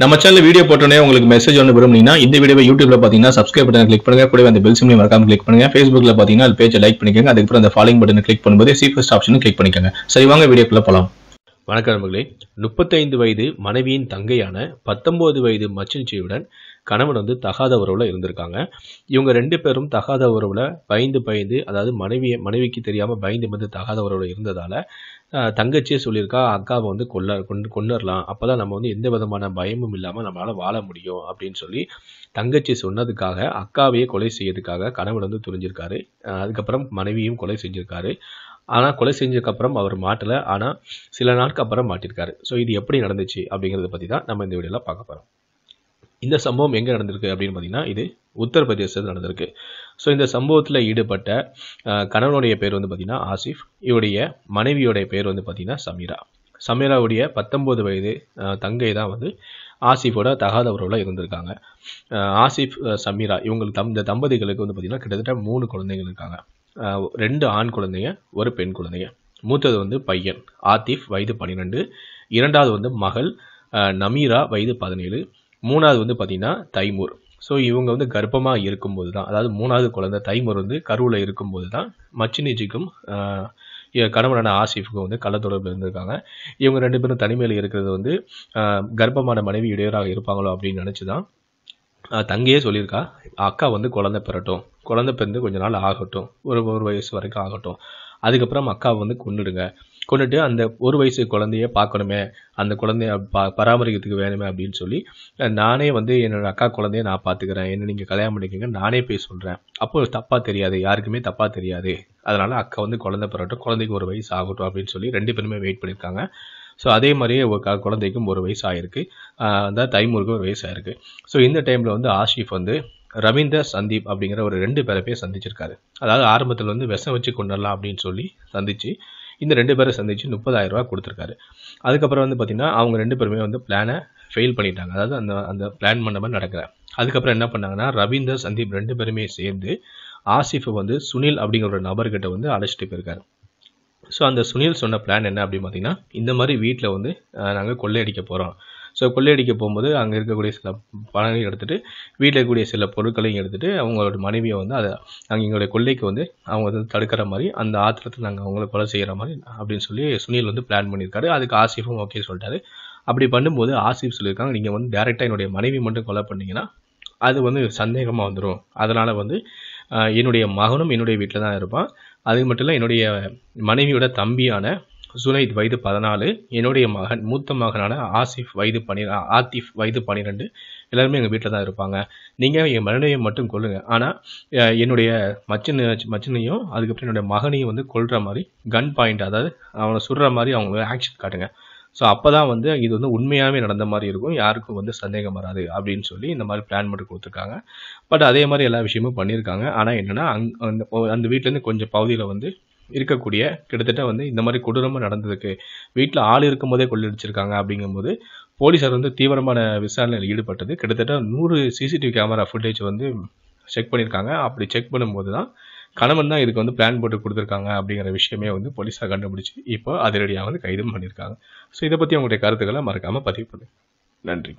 நம்ம channel video போட்டோன்னே உங்களுக்கு மெசேஜ் ஒன்று விரும்புனீங்கன்னா இந்த வீடியோ யூடியூப்ல பார்த்தீங்கன்னா சப்ஸ்கிரைப் பட்டன் கிளிக் பண்ணுங்க கூட அந்த பெல் சிம்லையும் மறக்காம கிளிக் பண்ணுங்க ஃபேஸ்புக்ல பார்த்தீங்கன்னா அது பேஜை லைக் பண்ணிக்கோங்க அதுக்கப்புறம் அந்த ஃபாலோ பட்டன் கிளிக் பண்ணும்போது சீஃபஸ்ட் ஆப்ஷன் கிளிக் பண்ணிக்கோங்க சரி வாங்க வீடியோக்குள்ள போகலாம் வணக்கம் நண்பர்களே முப்பத்தைந்து வயது மனைவியின் தங்கையான பத்தொன்பது வயது மச்சின் கணவன் வந்து தகாத உறவில் இருந்திருக்காங்க இவங்க ரெண்டு பேரும் தகாத உறவில் பயந்து பயந்து அதாவது மனைவியை மனைவிக்கு தெரியாமல் பயந்து வந்து தகாத உறவில் இருந்ததால் தங்கச்சியே சொல்லியிருக்கா அக்காவை வந்து கொல்ல கொண்டு கொண்டுடலாம் அப்போ தான் நம்ம வந்து எந்த விதமான பயமும் இல்லாமல் நம்மளால் வாழ முடியும் அப்படின்னு சொல்லி தங்கச்சி சொன்னதுக்காக அக்காவையே கொலை செய்யறதுக்காக கணவன் வந்து துணிஞ்சிருக்காரு அதுக்கப்புறம் மனைவியும் கொலை செஞ்சுருக்காரு ஆனால் கொலை செஞ்சதுக்கப்புறம் அவர் மாட்டலை ஆனால் சில நாளுக்கு அப்புறம் மாட்டிருக்காரு ஸோ இது எப்படி நடந்துச்சு அப்படிங்கிறத பற்றி தான் நம்ம இந்த வீடியோவில் பார்க்க போகிறோம் இந்த சம்பவம் எங்கே நடந்திருக்கு அப்படின்னு பார்த்தீங்கன்னா இது உத்தரப்பிரதேசத்தில் நடந்திருக்கு ஸோ இந்த சம்பவத்தில் ஈடுபட்ட கணவனுடைய பேர் வந்து பார்த்திங்கன்னா ஆசிஃப் இவருடைய மனைவியோடைய பேர் வந்து பார்த்திங்கன்னா சமீரா சமீராவுடைய பத்தொம்போது வயது தங்கை தான் வந்து ஆசிஃபோட தகாத உறவில் இருந்திருக்காங்க ஆசிஃப் சமீரா இவங்களுக்கு தம் இந்த தம்பதிகளுக்கு வந்து பார்த்திங்கன்னா கிட்டத்தட்ட மூணு குழந்தைகள் இருக்காங்க ரெண்டு ஆண் குழந்தைங்க ஒரு பெண் குழந்தைங்க மூத்தது வந்து பையன் ஆத்திஃப் வயது பன்னிரெண்டு இரண்டாவது வந்து மகள் நமீரா வயது பதினேழு மூணாவது வந்து பார்த்திங்கன்னா தைமூர் ஸோ இவங்க வந்து கர்ப்பமாக இருக்கும்போது தான் அதாவது மூணாவது குழந்தை தைமூர் வந்து கருவில் இருக்கும்போது தான் மச்சினிஜிக்கும் கணவனான ஆசிஃபுக்கும் வந்து கள்ள தொடர்பு இருந்திருக்காங்க இவங்க ரெண்டு பேரும் தனிமையில் இருக்கிறது வந்து கர்ப்பமான மனைவி இடையராக இருப்பாங்களோ அப்படின்னு நினச்சி தான் தங்கையே சொல்லியிருக்கா அக்கா வந்து குழந்தை பிறட்டும் குழந்தை பிறந்து கொஞ்ச நாள் ஆகட்டும் ஒரு ஒரு வயசு வரைக்கும் ஆகட்டும் அதுக்கப்புறம் அக்காவை வந்து கொண்டுடுங்க கொண்டுட்டு அந்த ஒரு வயசு குழந்தைய பார்க்கணுமே அந்த குழந்தைய பராமரிக்கிறதுக்கு வேணுமே அப்படின்னு சொல்லி நானே வந்து என்னோடய அக்கா குழந்தைய நான் பார்த்துக்கிறேன் என்ன நீங்கள் கல்யாணம் பண்ணிக்கங்க நானே போய் சொல்கிறேன் அப்போ தப்பாக தெரியாது யாருக்குமே தப்பாக தெரியாது அதனால் அக்கா வந்து குழந்தை பிறகட்டும் குழந்தைக்கு ஒரு வயசு ஆகட்டும் அப்படின்னு சொல்லி ரெண்டு பேருமே வெயிட் பண்ணியிருக்காங்க ஸோ அதே மாதிரியே ஒரு குழந்தைக்கும் ஒரு வயசு ஆகிருக்கு அந்த தைமூருக்கும் ஒரு வயசு ஆயிருக்கு ஸோ இந்த டைமில் வந்து ஆஷிஃப் வந்து ரவீந்தர் சந்தீப் அப்படிங்கிற ஒரு ரெண்டு பேரை பேர் சந்திச்சிருக்காரு அதாவது ஆரம்பத்தில் வந்து விஷம் வச்சு கொண்டுடலாம் அப்படின்னு சொல்லி சந்திச்சு இந்த ரெண்டு பேரை சந்தித்து முப்பதாயிரம் ரூபா கொடுத்துருக்காரு அதுக்கப்புறம் வந்து பார்த்திங்கன்னா அவங்க ரெண்டு பேருமே வந்து பிளானை ஃபெயில் பண்ணிட்டாங்க அதாவது அந்த அந்த பிளான் பண்ண மாதிரி நடக்கிற அதுக்கப்புறம் என்ன பண்ணாங்கன்னா ரவீந்தர் சந்தீப் ரெண்டு பேருமே சேர்ந்து ஆசிஃபை வந்து சுனில் அப்படிங்கிற ஒரு நபர்கிட்ட வந்து அழைச்சிட்டு போயிருக்காரு ஸோ அந்த சுனில் சொன்ன பிளான் என்ன அப்படின்னு பார்த்தீங்கன்னா இந்த மாதிரி வீட்டில் வந்து நாங்கள் கொள்ளையடிக்க போகிறோம் ஸோ கொள்ளையடிக்க போகும்போது அங்கே இருக்கக்கூடிய சில பணங்களையும் எடுத்துகிட்டு வீட்டில் இருக்கக்கூடிய சில பொருட்களையும் எடுத்துகிட்டு அவங்களோட மனைவியை வந்து அதை அங்கே எங்களுடைய கொள்ளைக்கு வந்து அவங்க வந்து தடுக்கிற மாதிரி அந்த ஆத்திரத்தை நாங்கள் அவங்கள கொலை செய்கிற மாதிரி அப்படின்னு சொல்லி சுனில் வந்து பிளான் பண்ணியிருக்காரு அதுக்கு ஆசிஃபும் ஓகே சொல்லிட்டாரு அப்படி பண்ணும்போது ஆசிஃப் சொல்லியிருக்காங்க நீங்கள் வந்து டேரெக்டாக என்னுடைய மனைவி மட்டும் கொலை பண்ணிங்கன்னா அது வந்து சந்தேகமாக வந்துடும் அதனால் வந்து என்னுடைய மகனும் என்னுடைய வீட்டில் தான் இருப்பான் அது மட்டும் இல்லை என்னுடைய மனைவியோட தம்பியான சுனைத் வயது பதினாலு என்னுடைய மகன் மூத்த மகனான ஆசிஃப் வயது பனி ஆத்திஃப் வயது பன்னிரெண்டு எல்லாருமே எங்கள் வீட்டில் தான் இருப்பாங்க நீங்கள் என் மகனையும் மட்டும் கொள்ளுங்கள் ஆனால் என்னுடைய மச்சன் மச்சனையும் அதுக்கப்புறம் என்னுடைய மகனையும் வந்து கொள்கிற மாதிரி கன் பாயிண்ட் அதாவது அவனை சுடுற மாதிரி அவங்க ஆக்ஷன் காட்டுங்க ஸோ அப்போ தான் வந்து இது வந்து உண்மையாகவே நடந்த மாதிரி இருக்கும் யாருக்கும் வந்து சந்தேகம் வராது அப்படின்னு சொல்லி இந்த மாதிரி பிளான் மட்டும் கொடுத்துருக்காங்க பட் அதே மாதிரி எல்லா விஷயமும் பண்ணியிருக்காங்க ஆனால் என்னென்னா அங் அந்த அந்த வீட்டிலேருந்து கொஞ்சம் பகுதியில் வந்து இருக்கக்கூடிய கிட்டத்தட்ட வந்து இந்த மாதிரி கொடூரமாக நடந்ததுக்கு வீட்டில் ஆள் இருக்கும் போதே கொள்ளடிச்சிருக்காங்க அப்படிங்கும்போது போலீஸார் வந்து தீவிரமான விசாரணையில் ஈடுபட்டது கிட்டத்தட்ட நூறு சிசிடிவி கேமரா ஃபுட்டேஜ் வந்து செக் பண்ணியிருக்காங்க அப்படி செக் பண்ணும்போது தான் கணவன் தான் இதுக்கு வந்து பிளான் போட்டு கொடுத்துருக்காங்க அப்படிங்கிற விஷயமே வந்து போலீஸார் கண்டுபிடிச்சி இப்போ அதிரடியாக வந்து கைதும் பண்ணியிருக்காங்க ஸோ இதை பற்றி அவங்களுடைய கருத்துக்களை மறக்காமல் பதிவு பண்ணுங்கள் நன்றி